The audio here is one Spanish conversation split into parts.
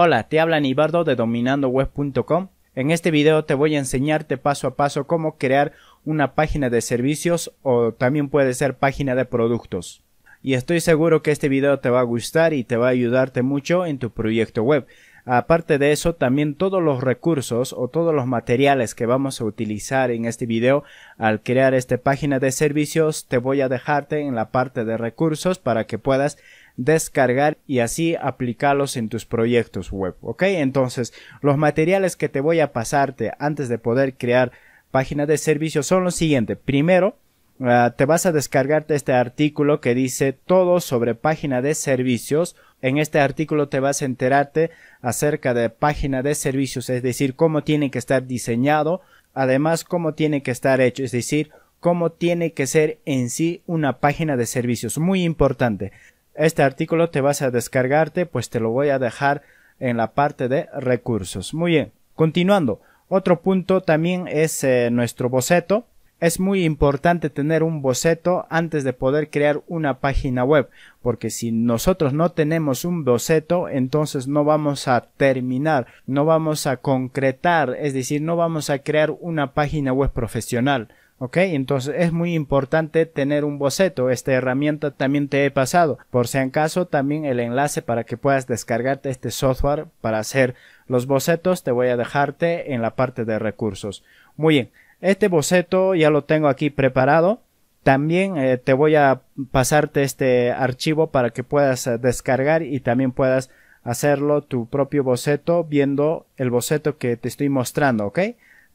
Hola, te habla Nibardo de dominandoweb.com. En este video te voy a enseñarte paso a paso cómo crear una página de servicios o también puede ser página de productos. Y estoy seguro que este video te va a gustar y te va a ayudarte mucho en tu proyecto web. Aparte de eso, también todos los recursos o todos los materiales que vamos a utilizar en este video al crear esta página de servicios te voy a dejarte en la parte de recursos para que puedas descargar y así aplicarlos en tus proyectos web. ¿Ok? Entonces, los materiales que te voy a pasarte antes de poder crear página de servicios son los siguientes. Primero, ah, te vas a descargarte este artículo que dice todo sobre página de servicios. En este artículo te vas a enterarte acerca de página de servicios, es decir, cómo tiene que estar diseñado, además cómo tiene que estar hecho, es decir, cómo tiene que ser en sí una página de servicios. Muy importante. Este artículo te vas a descargarte, pues te lo voy a dejar en la parte de recursos. Muy bien, continuando. Otro punto también es eh, nuestro boceto. Es muy importante tener un boceto antes de poder crear una página web, porque si nosotros no tenemos un boceto, entonces no vamos a terminar, no vamos a concretar, es decir, no vamos a crear una página web profesional. ¿Ok? Entonces es muy importante tener un boceto. Esta herramienta también te he pasado. Por si acaso también el enlace para que puedas descargarte este software para hacer los bocetos te voy a dejarte en la parte de recursos. Muy bien. Este boceto ya lo tengo aquí preparado. También eh, te voy a pasarte este archivo para que puedas eh, descargar y también puedas hacerlo tu propio boceto viendo el boceto que te estoy mostrando, ¿ok?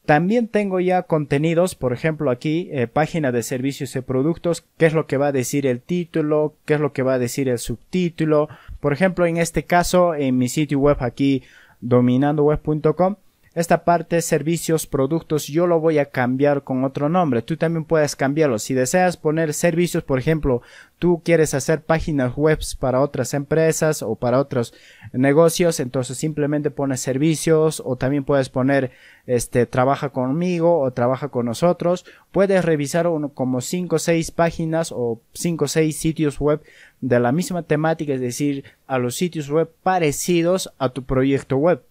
También tengo ya contenidos, por ejemplo aquí, eh, página de servicios y productos, qué es lo que va a decir el título, qué es lo que va a decir el subtítulo. Por ejemplo, en este caso, en mi sitio web aquí, dominandoweb.com, esta parte servicios, productos, yo lo voy a cambiar con otro nombre. Tú también puedes cambiarlo. Si deseas poner servicios, por ejemplo, tú quieres hacer páginas web para otras empresas o para otros negocios, entonces simplemente pones servicios o también puedes poner este trabaja conmigo o trabaja con nosotros. Puedes revisar uno, como 5 o 6 páginas o 5 o 6 sitios web de la misma temática, es decir, a los sitios web parecidos a tu proyecto web.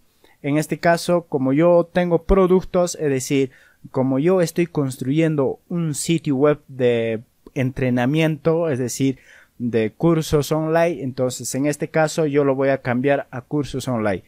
En este caso, como yo tengo productos, es decir, como yo estoy construyendo un sitio web de entrenamiento, es decir, de cursos online, entonces en este caso yo lo voy a cambiar a cursos online.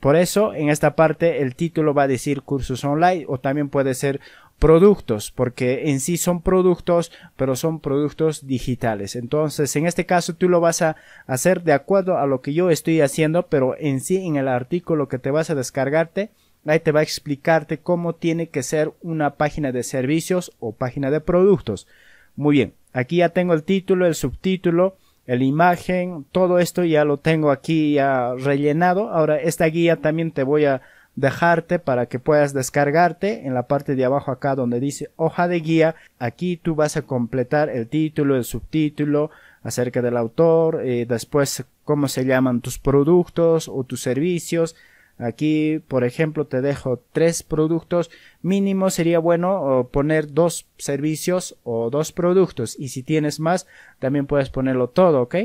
Por eso, en esta parte, el título va a decir cursos online o también puede ser productos, porque en sí son productos, pero son productos digitales. Entonces, en este caso tú lo vas a hacer de acuerdo a lo que yo estoy haciendo, pero en sí en el artículo que te vas a descargarte, ahí te va a explicarte cómo tiene que ser una página de servicios o página de productos. Muy bien, aquí ya tengo el título, el subtítulo, el imagen, todo esto ya lo tengo aquí ya rellenado. Ahora esta guía también te voy a dejarte para que puedas descargarte en la parte de abajo acá donde dice hoja de guía aquí tú vas a completar el título el subtítulo acerca del autor y eh, después cómo se llaman tus productos o tus servicios Aquí, por ejemplo, te dejo tres productos. Mínimo sería bueno poner dos servicios o dos productos. Y si tienes más, también puedes ponerlo todo, ¿ok?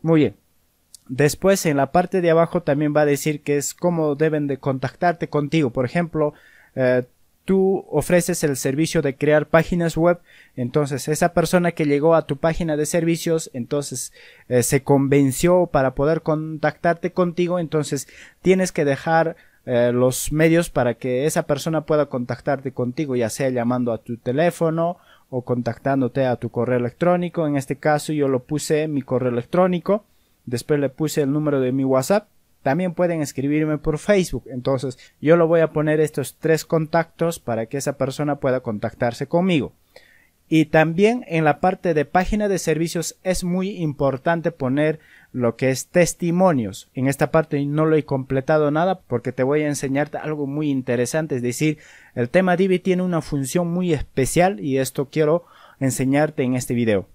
Muy bien. Después en la parte de abajo también va a decir que es cómo deben de contactarte contigo. Por ejemplo, eh, tú ofreces el servicio de crear páginas web, entonces esa persona que llegó a tu página de servicios, entonces eh, se convenció para poder contactarte contigo, entonces tienes que dejar eh, los medios para que esa persona pueda contactarte contigo, ya sea llamando a tu teléfono o contactándote a tu correo electrónico. En este caso yo lo puse mi correo electrónico Después le puse el número de mi WhatsApp. También pueden escribirme por Facebook. Entonces yo lo voy a poner estos tres contactos para que esa persona pueda contactarse conmigo. Y también en la parte de página de servicios es muy importante poner lo que es testimonios. En esta parte no lo he completado nada porque te voy a enseñarte algo muy interesante. Es decir, el tema Divi tiene una función muy especial y esto quiero enseñarte en este video.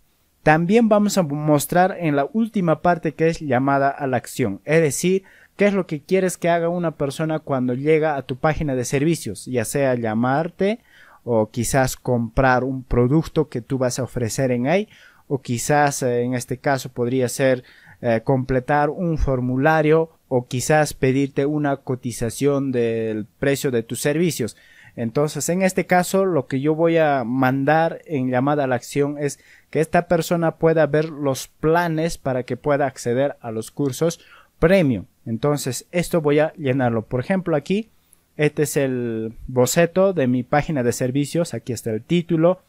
También vamos a mostrar en la última parte que es llamada a la acción, es decir, qué es lo que quieres que haga una persona cuando llega a tu página de servicios, ya sea llamarte o quizás comprar un producto que tú vas a ofrecer en ahí o quizás eh, en este caso podría ser eh, completar un formulario o quizás pedirte una cotización del precio de tus servicios. Entonces, en este caso, lo que yo voy a mandar en llamada a la acción es que esta persona pueda ver los planes para que pueda acceder a los cursos premium. Entonces, esto voy a llenarlo. Por ejemplo, aquí, este es el boceto de mi página de servicios. Aquí está el título,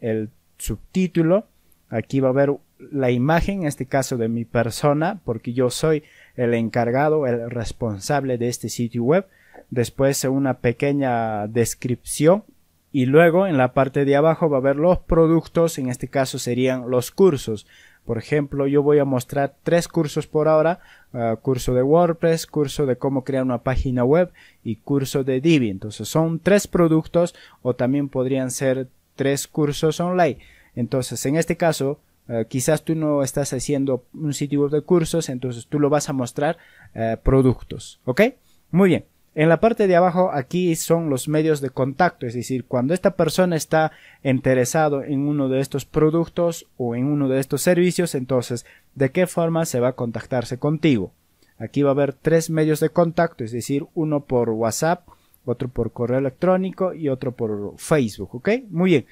el subtítulo. Aquí va a haber la imagen, en este caso de mi persona, porque yo soy el encargado, el responsable de este sitio web después una pequeña descripción y luego en la parte de abajo va a haber los productos, en este caso serían los cursos. Por ejemplo, yo voy a mostrar tres cursos por ahora, eh, curso de WordPress, curso de cómo crear una página web y curso de Divi. Entonces son tres productos o también podrían ser tres cursos online. Entonces en este caso, eh, quizás tú no estás haciendo un sitio web de cursos, entonces tú lo vas a mostrar eh, productos. ¿Ok? Muy bien. En la parte de abajo aquí son los medios de contacto, es decir, cuando esta persona está interesado en uno de estos productos o en uno de estos servicios, entonces, ¿de qué forma se va a contactarse contigo? Aquí va a haber tres medios de contacto, es decir, uno por WhatsApp, otro por correo electrónico y otro por Facebook, ¿ok? Muy bien.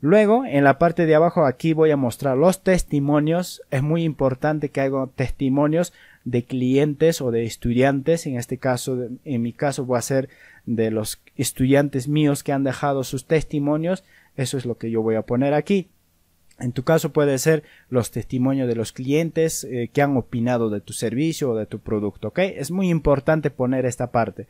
Luego, en la parte de abajo aquí voy a mostrar los testimonios. Es muy importante que haga testimonios de clientes o de estudiantes. En este caso, en mi caso, voy a ser de los estudiantes míos que han dejado sus testimonios. Eso es lo que yo voy a poner aquí. En tu caso puede ser los testimonios de los clientes eh, que han opinado de tu servicio o de tu producto, ¿ok? Es muy importante poner esta parte.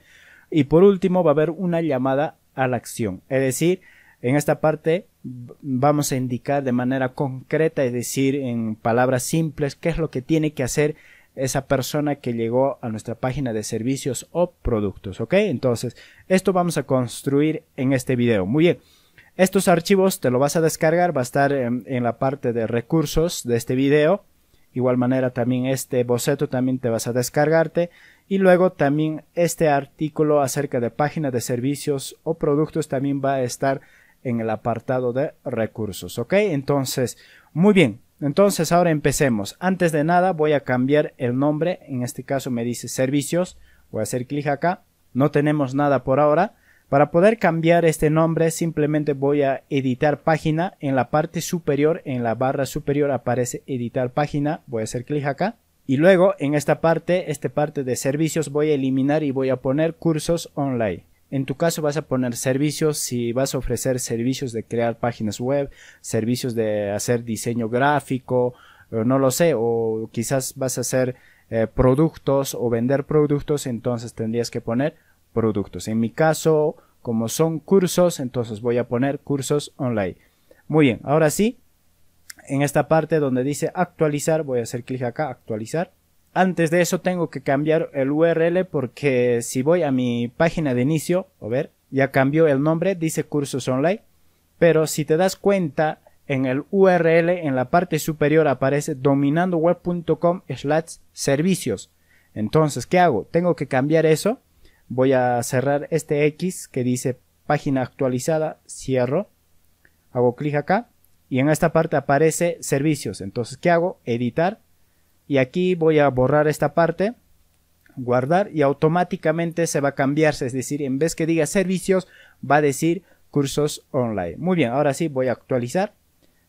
Y por último va a haber una llamada a la acción, es decir, en esta parte vamos a indicar de manera concreta, es decir, en palabras simples, qué es lo que tiene que hacer esa persona que llegó a nuestra página de servicios o productos, ¿ok? Entonces, esto vamos a construir en este video. Muy bien. Estos archivos te lo vas a descargar, va a estar en, la parte de recursos de este video. Igual manera también este boceto también te vas a descargarte y luego también este artículo acerca de página de servicios o productos también va a estar en el apartado de recursos. ¿Ok? Entonces, muy bien. Entonces ahora empecemos. Antes de nada voy a cambiar el nombre. En este caso me dice servicios. Voy a hacer clic acá. No tenemos nada por ahora. Para poder cambiar este nombre simplemente voy a editar página. En la parte superior, en la barra superior aparece editar página. Voy a hacer clic acá. Y luego en esta parte, esta parte de servicios voy a eliminar y voy a poner cursos online. En tu caso vas a poner servicios, si vas a ofrecer servicios de crear páginas web, servicios de hacer diseño gráfico, no lo sé, o quizás vas a hacer eh, productos o vender productos, entonces tendrías que poner productos. En mi caso, como son cursos, entonces voy a poner cursos online. Muy bien, ahora sí, en esta parte donde dice actualizar, voy a hacer clic acá, actualizar. Antes de eso tengo que cambiar el URL porque si voy a mi página de inicio, a ver, ya cambió el nombre, dice cursos online, pero si te das cuenta en el URL en la parte superior aparece dominandoweb.com slash servicios. Entonces, ¿qué hago? Tengo que cambiar eso. Voy a cerrar este X que dice página actualizada, cierro. Hago clic acá y en esta parte aparece servicios. Entonces, ¿qué hago? Editar y aquí voy a borrar esta parte guardar y automáticamente se va a cambiarse es decir en vez que diga servicios va a decir cursos online muy bien ahora sí voy a actualizar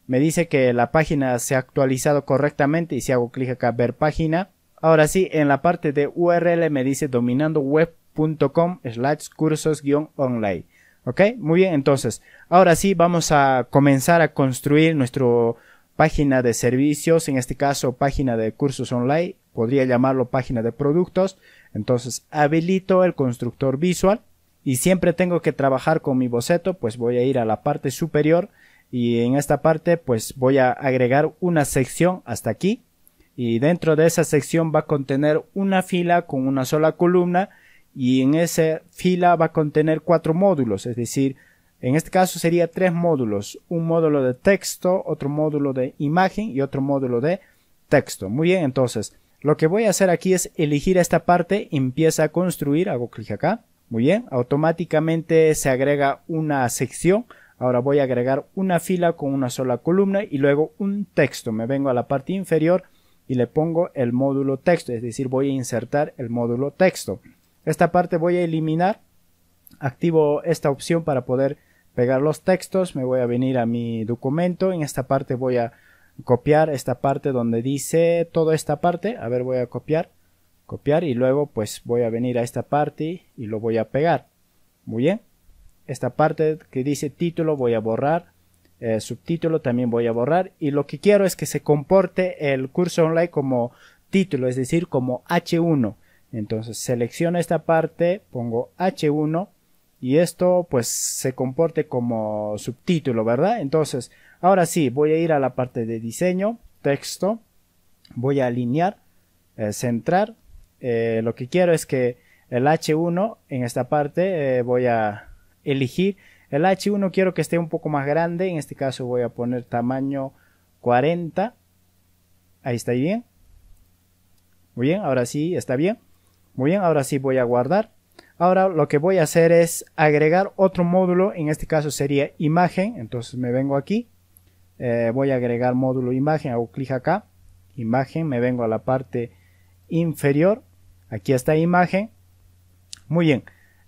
me dice que la página se ha actualizado correctamente y si hago clic acá ver página ahora sí en la parte de url me dice dominandoweb.com slash cursos online ok muy bien entonces ahora sí vamos a comenzar a construir nuestro página de servicios, en este caso página de cursos online, podría llamarlo página de productos. Entonces habilito el constructor visual y siempre tengo que trabajar con mi boceto, pues voy a ir a la parte superior y en esta parte pues voy a agregar una sección hasta aquí y dentro de esa sección va a contener una fila con una sola columna y en esa fila va a contener cuatro módulos, es decir, en este caso sería tres módulos, un módulo de texto, otro módulo de imagen y otro módulo de texto. Muy bien, entonces lo que voy a hacer aquí es elegir esta parte, empieza a construir, hago clic acá, muy bien, automáticamente se agrega una sección, ahora voy a agregar una fila con una sola columna y luego un texto, me vengo a la parte inferior y le pongo el módulo texto, es decir, voy a insertar el módulo texto. Esta parte voy a eliminar, activo esta opción para poder pegar los textos, me voy a venir a mi documento, en esta parte voy a copiar esta parte donde dice toda esta parte, a ver voy a copiar, copiar y luego pues voy a venir a esta parte y lo voy a pegar, muy bien, esta parte que dice título voy a borrar, eh, subtítulo también voy a borrar y lo que quiero es que se comporte el curso online como título, es decir como H1, entonces selecciono esta parte, pongo H1, y esto pues se comporte como subtítulo, ¿verdad? Entonces, ahora sí, voy a ir a la parte de diseño, texto, voy a alinear, eh, centrar. Eh, lo que quiero es que el H1 en esta parte eh, voy a elegir. El H1 quiero que esté un poco más grande, en este caso voy a poner tamaño 40. Ahí está bien. Muy bien, ahora sí, está bien. Muy bien, ahora sí voy a guardar Ahora lo que voy a hacer es agregar otro módulo, en este caso sería imagen, entonces me vengo aquí, eh, voy a agregar módulo imagen, hago clic acá, imagen, me vengo a la parte inferior, aquí está imagen, muy bien,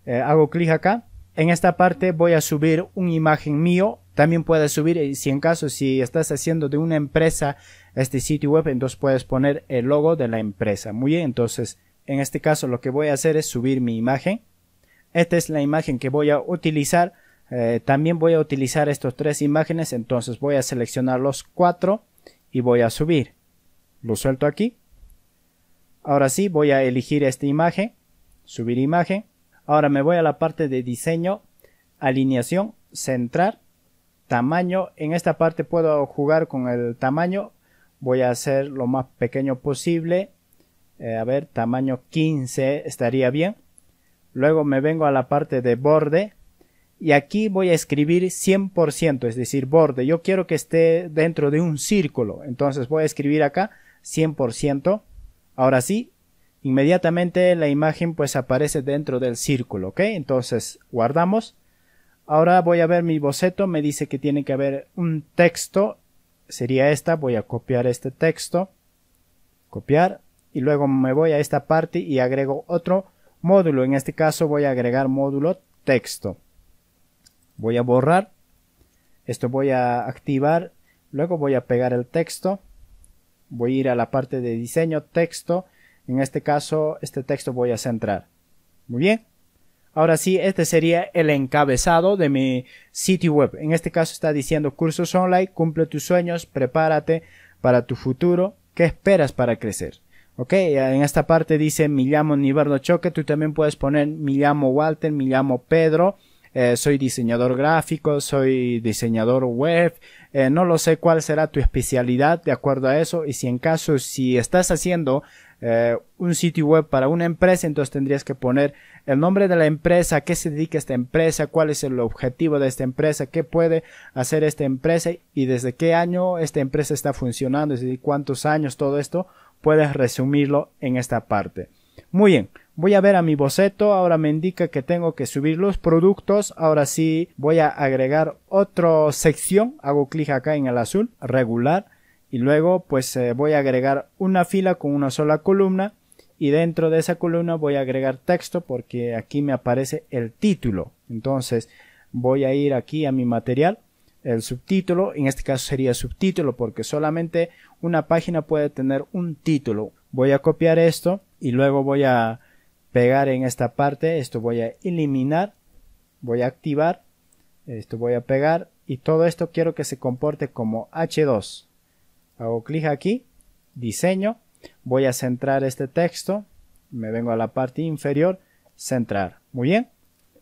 eh, hago clic acá, en esta parte voy a subir una imagen mío, también puedes subir, eh, si en caso, si estás haciendo de una empresa este sitio web, entonces puedes poner el logo de la empresa, muy bien, entonces en este caso lo que voy a hacer es subir mi imagen. Esta es la imagen que voy a utilizar. Eh, también voy a utilizar estas tres imágenes. Entonces voy a seleccionar los cuatro y voy a subir. Lo suelto aquí. Ahora sí voy a elegir esta imagen. Subir imagen. Ahora me voy a la parte de diseño, alineación, centrar, tamaño. En esta parte puedo jugar con el tamaño. Voy a hacer lo más pequeño posible eh, a ver, tamaño 15 estaría bien. Luego me vengo a la parte de borde y aquí voy a escribir 100%, es decir, borde. Yo quiero que esté dentro de un círculo, entonces voy a escribir acá 100%. Ahora sí, inmediatamente la imagen pues aparece dentro del círculo, ¿ok? Entonces guardamos. Ahora voy a ver mi boceto, me dice que tiene que haber un texto, sería esta, voy a copiar este texto, copiar, y luego me voy a esta parte y agrego otro módulo. En este caso voy a agregar módulo texto. Voy a borrar. Esto voy a activar. Luego voy a pegar el texto. Voy a ir a la parte de diseño, texto. En este caso, este texto voy a centrar. Muy bien. Ahora sí, este sería el encabezado de mi sitio web. En este caso está diciendo cursos online, cumple tus sueños, prepárate para tu futuro. ¿Qué esperas para crecer? Ok, en esta parte dice mi llamo Niverno Choque, tú también puedes poner mi llamo Walter, mi llamo Pedro, eh, soy diseñador gráfico, soy diseñador web, eh, no lo sé cuál será tu especialidad de acuerdo a eso y si en caso si estás haciendo eh, un sitio web para una empresa, entonces tendrías que poner el nombre de la empresa, a qué se dedica esta empresa, cuál es el objetivo de esta empresa, qué puede hacer esta empresa y desde qué año esta empresa está funcionando, desde cuántos años, todo esto, puedes resumirlo en esta parte. Muy bien, voy a ver a mi boceto, ahora me indica que tengo que subir los productos, ahora sí voy a agregar otra sección, hago clic acá en el azul, regular, y luego pues eh, voy a agregar una fila con una sola columna y dentro de esa columna voy a agregar texto porque aquí me aparece el título. Entonces voy a ir aquí a mi material, el subtítulo, en este caso sería subtítulo porque solamente una página puede tener un título. Voy a copiar esto y luego voy a pegar en esta parte, esto voy a eliminar, voy a activar, esto voy a pegar y todo esto quiero que se comporte como H2. Hago clic aquí, diseño, voy a centrar este texto, me vengo a la parte inferior, centrar. Muy bien.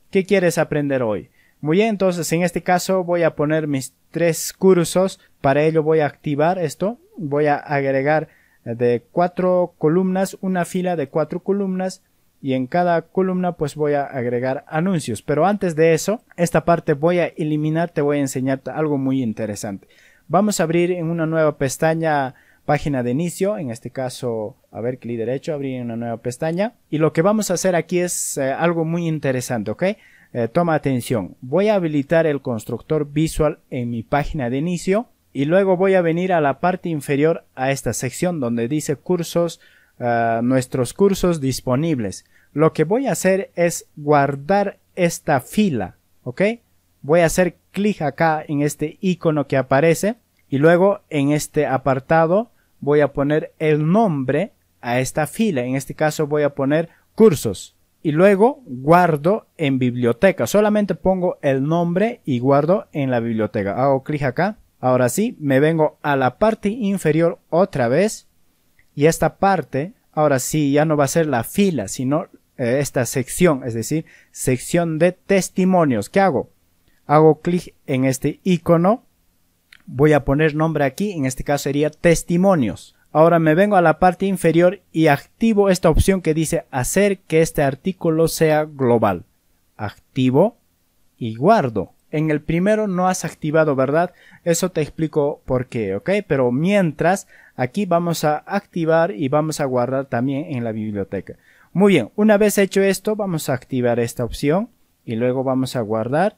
¿Qué quieres aprender hoy? Muy bien, entonces en este caso voy a poner mis tres cursos. Para ello voy a activar esto. Voy a agregar eh, de cuatro columnas, una fila de cuatro columnas y en cada columna pues voy a agregar anuncios. Pero antes de eso, esta parte voy a eliminar, te voy a enseñar algo muy interesante. Vamos a abrir en una nueva pestaña página de inicio, en este caso, a ver, clic derecho, abrir una nueva pestaña. Y lo que vamos a hacer aquí es eh, algo muy interesante, ¿ok? Eh, toma atención, voy a habilitar el constructor visual en mi página de inicio y luego voy a venir a la parte inferior a esta sección donde dice cursos, ah, nuestros cursos disponibles. Lo que voy a hacer es guardar esta fila, ¿ok? Voy a hacer clic acá en este icono que aparece y luego en este apartado voy a poner el nombre a esta fila. En este caso voy a poner cursos y luego guardo en biblioteca. Solamente pongo el nombre y guardo en la biblioteca. Hago clic acá. Ahora sí, me vengo a la parte inferior otra vez y esta parte, ahora sí, ya no va a ser la fila, sino eh, esta sección, es decir, sección de testimonios. ¿Qué hago? Hago clic en este icono. Voy a poner nombre aquí, en este caso sería testimonios. Ahora me vengo a la parte inferior y activo esta opción que dice hacer que este artículo sea global. Activo y guardo. En el primero no has activado, ¿verdad? Eso te explico por qué, ¿ok? Pero mientras, aquí vamos a activar y vamos a guardar también en la biblioteca. Muy bien, una vez hecho esto, vamos a activar esta opción y luego vamos a guardar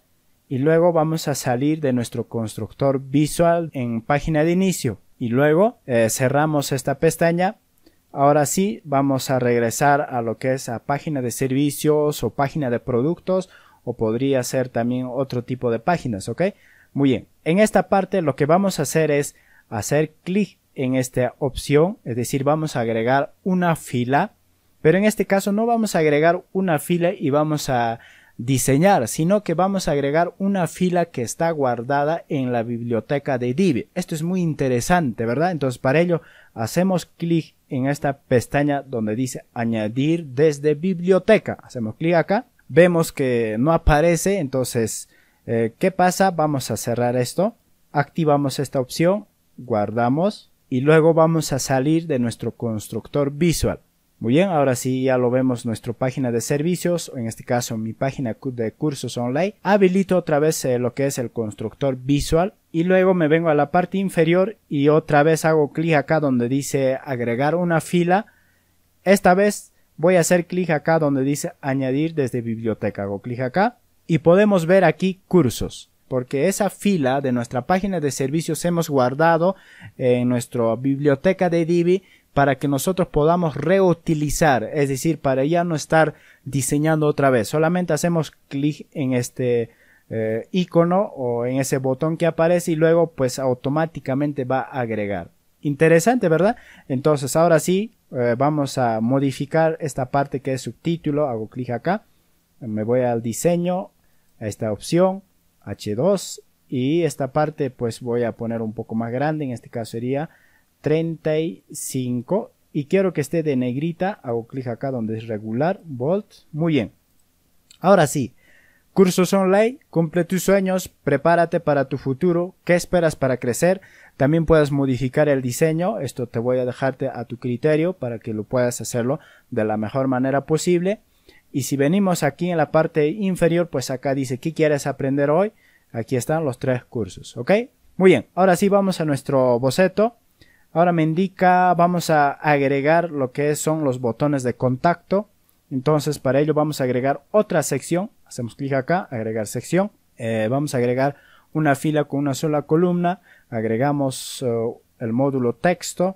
y luego vamos a salir de nuestro constructor visual en página de inicio y luego eh, cerramos esta pestaña. Ahora sí, vamos a regresar a lo que es a página de servicios o página de productos o podría ser también otro tipo de páginas, ¿ok? Muy bien, en esta parte lo que vamos a hacer es hacer clic en esta opción, es decir, vamos a agregar una fila, pero en este caso no vamos a agregar una fila y vamos a diseñar, sino que vamos a agregar una fila que está guardada en la biblioteca de Divi. Esto es muy interesante, ¿verdad? Entonces para ello hacemos clic en esta pestaña donde dice añadir desde biblioteca. Hacemos clic acá, vemos que no aparece, entonces eh, ¿qué pasa? Vamos a cerrar esto, activamos esta opción, guardamos y luego vamos a salir de nuestro constructor visual. Muy bien, ahora sí ya lo vemos nuestra página de servicios, en este caso mi página de cursos online. Habilito otra vez eh, lo que es el constructor visual y luego me vengo a la parte inferior y otra vez hago clic acá donde dice agregar una fila. Esta vez voy a hacer clic acá donde dice añadir desde biblioteca. Hago clic acá y podemos ver aquí cursos porque esa fila de nuestra página de servicios hemos guardado en nuestra biblioteca de Divi para que nosotros podamos reutilizar, es decir, para ya no estar diseñando otra vez. Solamente hacemos clic en este eh, icono o en ese botón que aparece y luego pues automáticamente va a agregar. Interesante, ¿verdad? Entonces ahora sí eh, vamos a modificar esta parte que es subtítulo. Hago clic acá, me voy al diseño, a esta opción, H2 y esta parte pues voy a poner un poco más grande, en este caso sería 35 y quiero que esté de negrita, hago clic acá donde es regular, volt, muy bien. Ahora sí, cursos online, cumple tus sueños, prepárate para tu futuro, qué esperas para crecer, también puedes modificar el diseño, esto te voy a dejarte a tu criterio para que lo puedas hacerlo de la mejor manera posible. Y si venimos aquí en la parte inferior, pues acá dice qué quieres aprender hoy, aquí están los tres cursos, ¿ok? Muy bien, ahora sí vamos a nuestro boceto. Ahora me indica, vamos a agregar lo que son los botones de contacto. Entonces para ello vamos a agregar otra sección. Hacemos clic acá, agregar sección. Eh, vamos a agregar una fila con una sola columna. Agregamos eh, el módulo texto.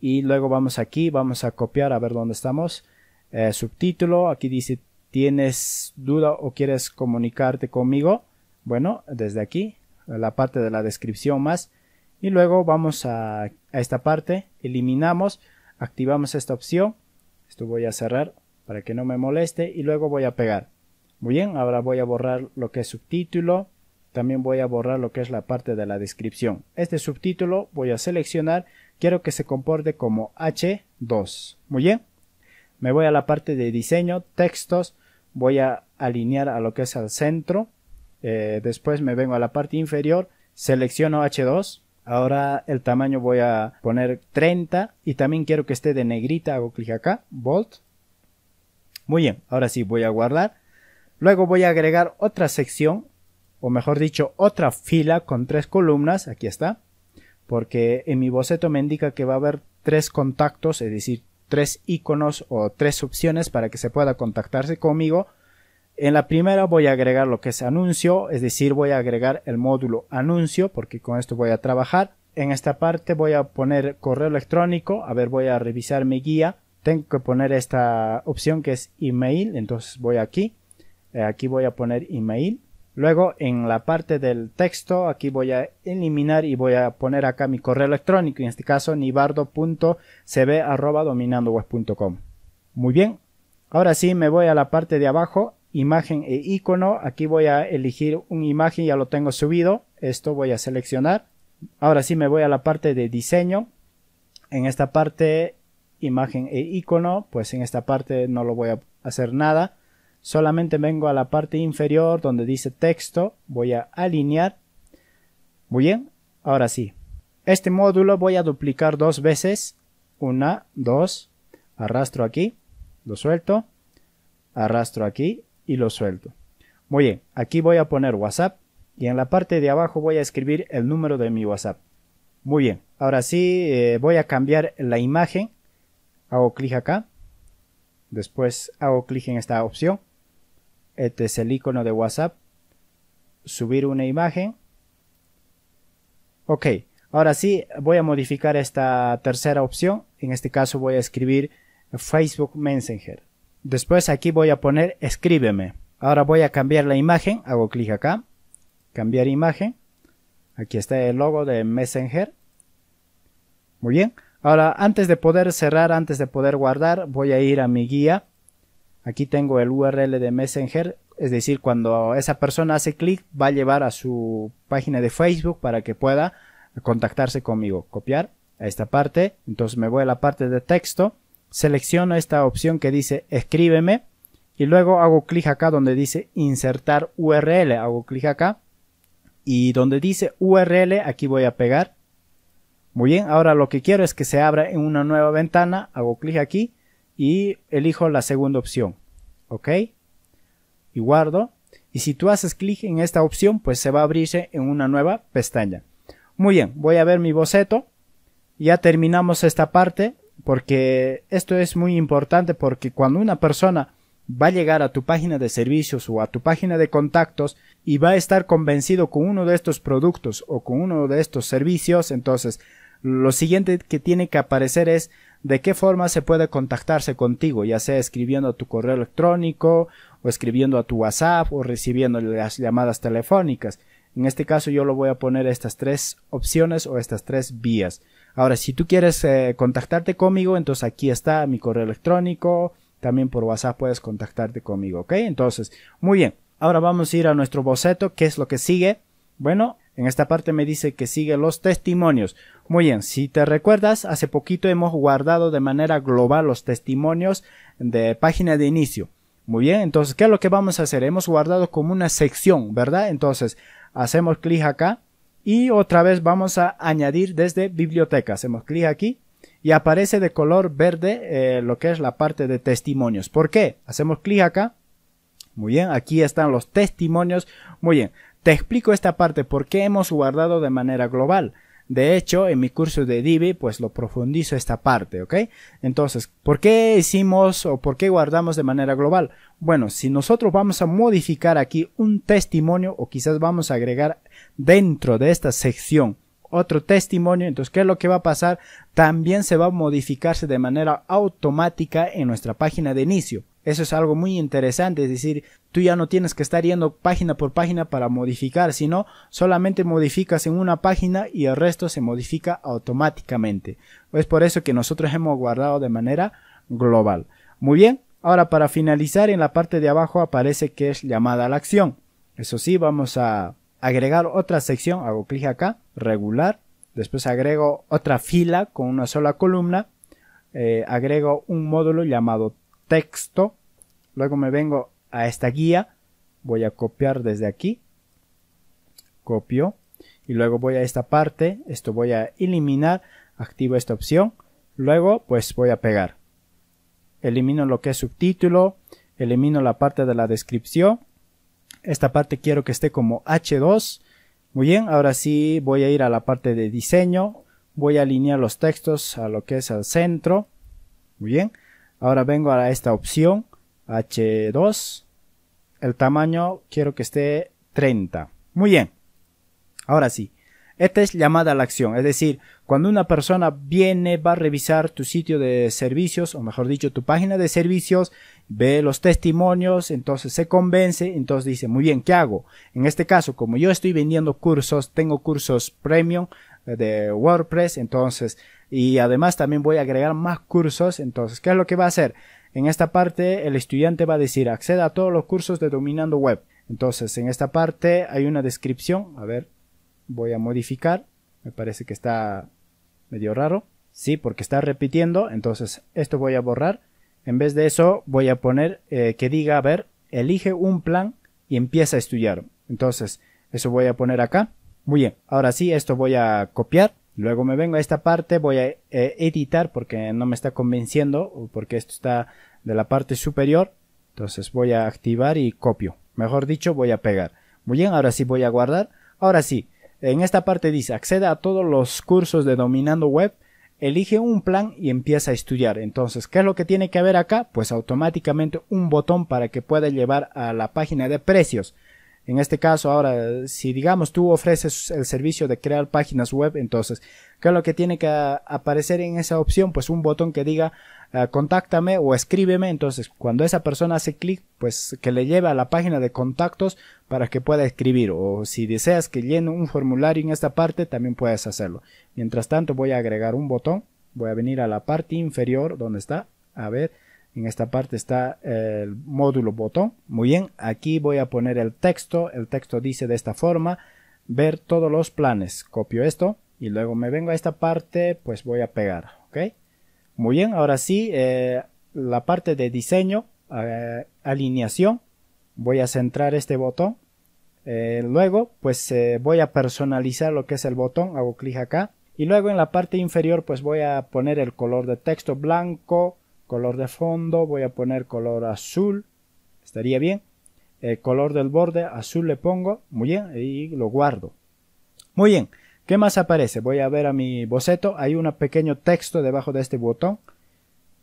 Y luego vamos aquí, vamos a copiar, a ver dónde estamos. Eh, subtítulo, aquí dice, ¿tienes duda o quieres comunicarte conmigo? Bueno, desde aquí, la parte de la descripción más y luego vamos a, esta parte, eliminamos, activamos esta opción, esto voy a cerrar para que no me moleste y luego voy a pegar. Muy bien, ahora voy a borrar lo que es subtítulo, también voy a borrar lo que es la parte de la descripción. Este subtítulo voy a seleccionar, quiero que se comporte como H2. Muy bien, me voy a la parte de diseño, textos, voy a alinear a lo que es al centro, eh, después me vengo a la parte inferior, selecciono H2, Ahora el tamaño voy a poner 30 y también quiero que esté de negrita. Hago clic acá, Bolt. Muy bien, ahora sí voy a guardar. Luego voy a agregar otra sección, o mejor dicho, otra fila con tres columnas. Aquí está. Porque en mi boceto me indica que va a haber tres contactos, es decir, tres iconos o tres opciones para que se pueda contactarse conmigo en la primera voy a agregar lo que es anuncio, es decir, voy a agregar el módulo anuncio porque con esto voy a trabajar. En esta parte voy a poner correo electrónico, a ver, voy a revisar mi guía. Tengo que poner esta opción que es email, entonces voy aquí. Eh, aquí voy a poner email. Luego en la parte del texto, aquí voy a eliminar y voy a poner acá mi correo electrónico, en este caso nibardo.cb.com. Muy bien, ahora sí me voy a la parte de abajo imagen e icono. Aquí voy a elegir una imagen, ya lo tengo subido. Esto voy a seleccionar. Ahora sí me voy a la parte de diseño. En esta parte, imagen e icono, pues en esta parte no lo voy a hacer nada. Solamente vengo a la parte inferior donde dice texto. Voy a alinear. Muy bien, ahora sí. Este módulo voy a duplicar dos veces. Una, dos. Arrastro aquí, lo suelto. Arrastro aquí y lo suelto. Muy bien, aquí voy a poner WhatsApp y en la parte de abajo voy a escribir el número de mi WhatsApp. Muy bien, ahora sí eh, voy a cambiar la imagen. Hago clic acá. Después hago clic en esta opción. Este es el icono de WhatsApp. Subir una imagen. Ok, ahora sí voy a modificar esta tercera opción. En este caso voy a escribir Facebook Messenger. Después aquí voy a poner escríbeme. Ahora voy a cambiar la imagen. Hago clic acá. Cambiar imagen. Aquí está el logo de Messenger. Muy bien. Ahora antes de poder cerrar, antes de poder guardar, voy a ir a mi guía. Aquí tengo el URL de Messenger. Es decir, cuando esa persona hace clic va a llevar a su página de Facebook para que pueda contactarse conmigo. Copiar a esta parte. Entonces me voy a la parte de texto selecciono esta opción que dice escríbeme y luego hago clic acá donde dice insertar URL, hago clic acá y donde dice URL aquí voy a pegar. Muy bien, ahora lo que quiero es que se abra en una nueva ventana, hago clic aquí y elijo la segunda opción, ok, y guardo. Y si tú haces clic en esta opción, pues se va a abrirse en una nueva pestaña. Muy bien, voy a ver mi boceto. Ya terminamos esta parte porque esto es muy importante porque cuando una persona va a llegar a tu página de servicios o a tu página de contactos y va a estar convencido con uno de estos productos o con uno de estos servicios, entonces lo siguiente que tiene que aparecer es de qué forma se puede contactarse contigo, ya sea escribiendo a tu correo electrónico o escribiendo a tu WhatsApp o recibiendo las llamadas telefónicas. En este caso yo lo voy a poner estas tres opciones o estas tres vías. Ahora, si tú quieres eh, contactarte conmigo, entonces aquí está mi correo electrónico. También por WhatsApp puedes contactarte conmigo, ¿ok? Entonces, muy bien. Ahora vamos a ir a nuestro boceto. ¿Qué es lo que sigue? Bueno, en esta parte me dice que sigue los testimonios. Muy bien, si te recuerdas, hace poquito hemos guardado de manera global los testimonios de página de inicio. Muy bien, entonces, ¿qué es lo que vamos a hacer? Hemos guardado como una sección, ¿verdad? Entonces, hacemos clic acá y otra vez vamos a añadir desde biblioteca. Hacemos clic aquí y aparece de color verde eh, lo que es la parte de testimonios. ¿Por qué? Hacemos clic acá. Muy bien, aquí están los testimonios. Muy bien, te explico esta parte por qué hemos guardado de manera global. De hecho, en mi curso de Divi, pues lo profundizo esta parte, ¿ok? Entonces, ¿por qué hicimos o por qué guardamos de manera global? Bueno, si nosotros vamos a modificar aquí un testimonio o quizás vamos a agregar dentro de esta sección otro testimonio, entonces ¿qué es lo que va a pasar? También se va a modificarse de manera automática en nuestra página de inicio. Eso es algo muy interesante, es decir, tú ya no tienes que estar yendo página por página para modificar, sino solamente modificas en una página y el resto se modifica automáticamente. Es por eso que nosotros hemos guardado de manera global. Muy bien, ahora para finalizar en la parte de abajo aparece que es llamada a la acción. Eso sí, vamos a agregar otra sección, hago clic acá, regular, después agrego otra fila con una sola columna, eh, agrego un módulo llamado texto, luego me vengo a esta guía, voy a copiar desde aquí, copio, y luego voy a esta parte, esto voy a eliminar, activo esta opción, luego pues voy a pegar. Elimino lo que es subtítulo, elimino la parte de la descripción esta parte quiero que esté como H2. Muy bien, ahora sí voy a ir a la parte de diseño. Voy a alinear los textos a lo que es al centro. Muy bien. Ahora vengo a esta opción H2. El tamaño quiero que esté 30. Muy bien. Ahora sí. Esta es llamada a la acción, es decir, cuando una persona viene, va a revisar tu sitio de servicios, o mejor dicho, tu página de servicios, ve los testimonios, entonces se convence, entonces dice, muy bien, ¿qué hago? En este caso, como yo estoy vendiendo cursos, tengo cursos premium eh, de WordPress, entonces, y además también voy a agregar más cursos, entonces, ¿qué es lo que va a hacer? En esta parte el estudiante va a decir acceda a todos los cursos de Dominando Web. Entonces en esta parte hay una descripción. A ver, voy a modificar. Me parece que está medio raro. Sí, porque está repitiendo. Entonces esto voy a borrar. En vez de eso voy a poner eh, que diga, a ver, elige un plan y empieza a estudiar. Entonces eso voy a poner acá. Muy bien, ahora sí, esto voy a copiar. Luego me vengo a esta parte, voy a eh, editar porque no me está convenciendo porque esto está de la parte superior. Entonces voy a activar y copio. Mejor dicho, voy a pegar. Muy bien, ahora sí voy a guardar. Ahora sí, en esta parte dice, acceda a todos los cursos de Dominando Web, elige un plan y empieza a estudiar. Entonces, ¿qué es lo que tiene que haber acá? Pues automáticamente un botón para que pueda llevar a la página de precios. En este caso, ahora, si digamos tú ofreces el servicio de crear páginas web, entonces, ¿qué es lo que tiene que ah, aparecer en esa opción? Pues un botón que diga ah, contáctame o escríbeme. Entonces, cuando esa persona hace clic, pues que le lleve a la página de contactos para que pueda escribir. O si deseas que llene un formulario en esta parte, también puedes hacerlo. Mientras tanto, voy a agregar un botón. Voy a venir a la parte inferior donde está. A ver en esta parte está el módulo botón. Muy bien, aquí voy a poner el texto. El texto dice de esta forma, ver todos los planes. Copio esto y luego me vengo a esta parte, pues voy a pegar. ¿ok? Muy bien, ahora sí, eh, la parte de diseño, eh, alineación. Voy a centrar este botón. Eh, luego, pues voy a personalizar lo que es el botón. Hago clic acá. Y luego en la parte inferior, pues voy a poner el color de texto blanco color de fondo voy a poner color azul estaría bien el eh, color del borde azul le pongo muy bien y lo guardo muy bien ¿Qué más aparece? Voy a ver a mi boceto. Hay un pequeño texto debajo de este botón.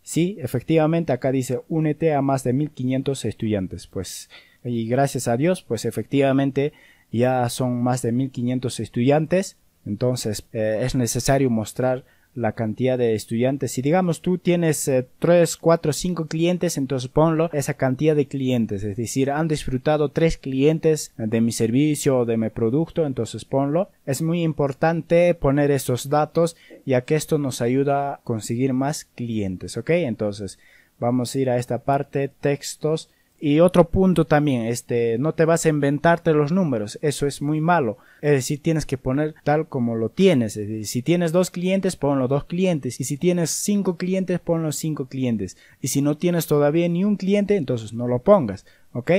Sí, efectivamente, acá dice únete a más de 1500 estudiantes. Pues, y gracias a Dios, pues efectivamente ya son más de 1500 estudiantes. Entonces, eh, es necesario mostrar la cantidad de estudiantes. Si digamos tú tienes eh, tres 3, 4, 5 clientes, entonces ponlo esa cantidad de clientes. Es decir, han disfrutado 3 clientes de mi servicio o de mi producto, entonces ponlo. Es muy importante poner esos datos ya que esto nos ayuda a conseguir más clientes. ¿Ok? Entonces vamos a ir a esta parte, textos. Y otro punto también, este, no te vas a inventarte los números, eso es muy malo. Es decir, tienes que poner tal como lo tienes. si tienes dos clientes, pon los dos clientes. Y si tienes cinco clientes, pon los cinco clientes. Y si no tienes todavía ni un cliente, entonces no lo pongas, ¿ok?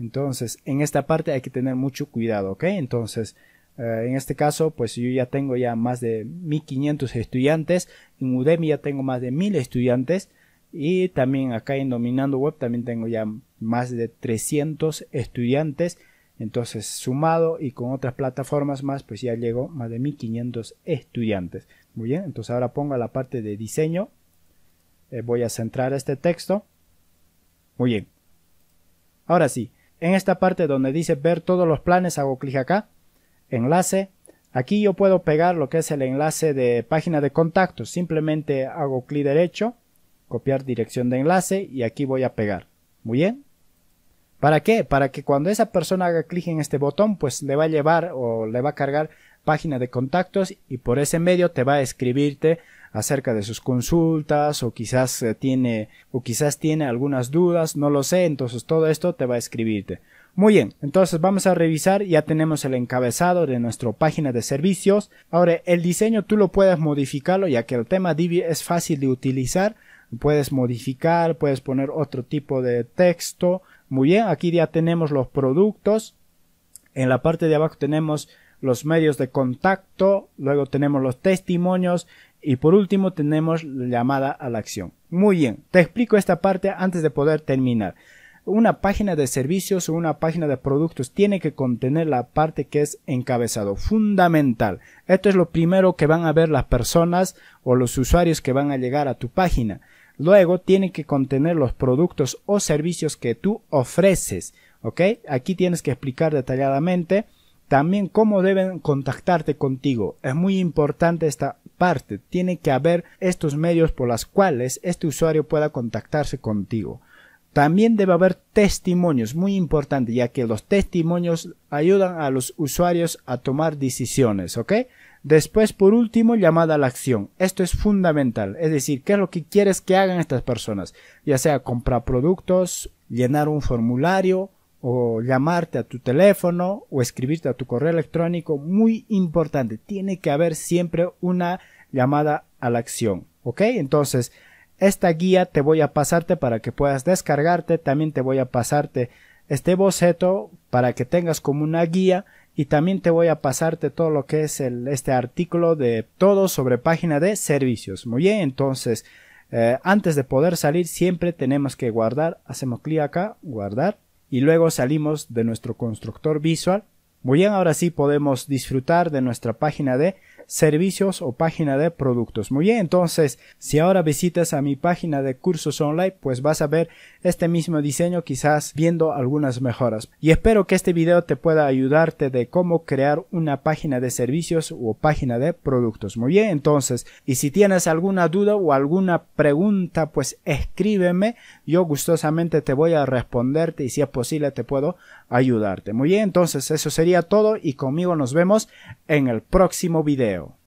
Entonces, en esta parte hay que tener mucho cuidado, ¿ok? Entonces, eh, en este caso, pues yo ya tengo ya más de 1500 estudiantes. En Udemy ya tengo más de 1000 estudiantes. Y también acá en Dominando Web también tengo ya más de 300 estudiantes. Entonces, sumado y con otras plataformas más, pues ya llegó más de 1500 estudiantes. Muy bien, entonces ahora pongo la parte de diseño. Eh, voy a centrar este texto. Muy bien. Ahora sí, en esta parte donde dice ver todos los planes, hago clic acá. Enlace. Aquí yo puedo pegar lo que es el enlace de página de contacto Simplemente hago clic derecho copiar dirección de enlace y aquí voy a pegar. Muy bien. ¿Para qué? Para que cuando esa persona haga clic en este botón, pues le va a llevar o le va a cargar página de contactos y por ese medio te va a escribirte acerca de sus consultas o quizás eh, tiene o quizás tiene algunas dudas, no lo sé, entonces todo esto te va a escribirte. Muy bien, entonces vamos a revisar, ya tenemos el encabezado de nuestra página de servicios. Ahora, el diseño tú lo puedes modificarlo ya que el tema Divi es fácil de utilizar, puedes modificar, puedes poner otro tipo de texto. Muy bien, aquí ya tenemos los productos. En la parte de abajo tenemos los medios de contacto, luego tenemos los testimonios y por último tenemos la llamada a la acción. Muy bien, te explico esta parte antes de poder terminar. Una página de servicios o una página de productos tiene que contener la parte que es encabezado, fundamental. Esto es lo primero que van a ver las personas o los usuarios que van a llegar a tu página. Luego tiene que contener los productos o servicios que tú ofreces. ¿Ok? Aquí tienes que explicar detalladamente también cómo deben contactarte contigo. Es muy importante esta parte. Tiene que haber estos medios por los cuales este usuario pueda contactarse contigo. También debe haber testimonios, muy importante, ya que los testimonios ayudan a los usuarios a tomar decisiones, ¿ok? Después, por último, llamada a la acción. Esto es fundamental, es decir, qué es lo que quieres que hagan estas personas, ya sea comprar productos, llenar un formulario o llamarte a tu teléfono o escribirte a tu correo electrónico. Muy importante, tiene que haber siempre una llamada a la acción, ¿ok? Entonces, esta guía te voy a pasarte para que puedas descargarte, también te voy a pasarte este boceto para que tengas como una guía y también te voy a pasarte todo lo que es el, este artículo de todo sobre página de servicios. Muy bien, entonces eh, antes de poder salir siempre tenemos que guardar, hacemos clic acá, guardar y luego salimos de nuestro constructor visual. Muy bien, ahora sí podemos disfrutar de nuestra página de servicios o página de productos. Muy bien, entonces si ahora visitas a mi página de cursos online, pues vas a ver este mismo diseño quizás viendo algunas mejoras. Y espero que este video te pueda ayudarte de cómo crear una página de servicios o página de productos. Muy bien, entonces, y si tienes alguna duda o alguna pregunta, pues escríbeme, yo gustosamente te voy a responderte y si es posible te puedo ayudarte. Muy bien, entonces eso sería todo y conmigo nos vemos en el próximo video.